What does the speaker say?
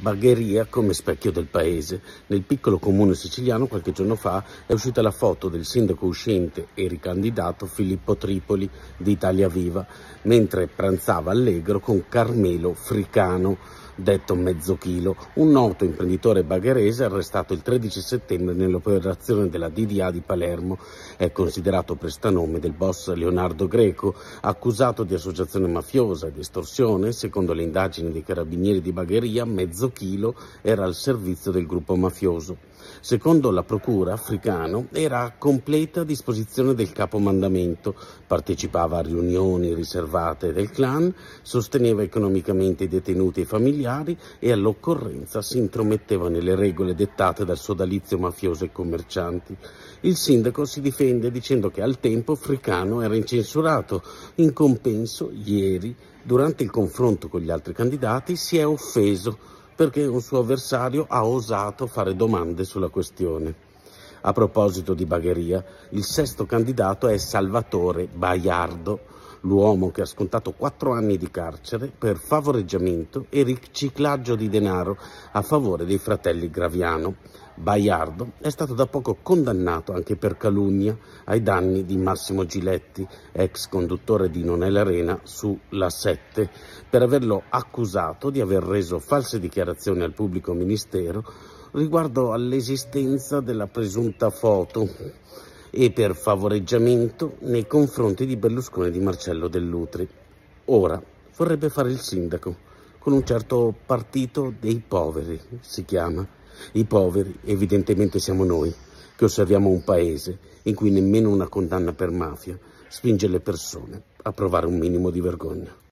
Bagheria come specchio del paese. Nel piccolo comune siciliano qualche giorno fa è uscita la foto del sindaco uscente e ricandidato Filippo Tripoli di Italia Viva, mentre pranzava allegro con Carmelo Fricano detto mezzo chilo, un noto imprenditore bagherese arrestato il 13 settembre nell'operazione della DDA di Palermo. È considerato prestanome del boss Leonardo Greco, accusato di associazione mafiosa e di estorsione. Secondo le indagini dei carabinieri di Bagheria, mezzo chilo era al servizio del gruppo mafioso. Secondo la procura, Africano era a completa disposizione del capomandamento, partecipava a riunioni riservate del clan, sosteneva economicamente i detenuti e i familiari e all'occorrenza si intrometteva nelle regole dettate dal sodalizio mafioso e commercianti. Il sindaco si difende dicendo che al tempo Africano era incensurato. In compenso, ieri, durante il confronto con gli altri candidati, si è offeso perché un suo avversario ha osato fare domande sulla questione. A proposito di bagheria, il sesto candidato è Salvatore Baiardo, l'uomo che ha scontato quattro anni di carcere per favoreggiamento e riciclaggio di denaro a favore dei fratelli Graviano. Baiardo è stato da poco condannato anche per calunnia ai danni di Massimo Giletti, ex conduttore di Non è l'Arena sulla 7, per averlo accusato di aver reso false dichiarazioni al pubblico ministero riguardo all'esistenza della presunta foto e per favoreggiamento nei confronti di Berlusconi e di Marcello Dell'Utri. Ora vorrebbe fare il sindaco con un certo partito dei poveri, si chiama. I poveri evidentemente siamo noi, che osserviamo un paese in cui nemmeno una condanna per mafia spinge le persone a provare un minimo di vergogna.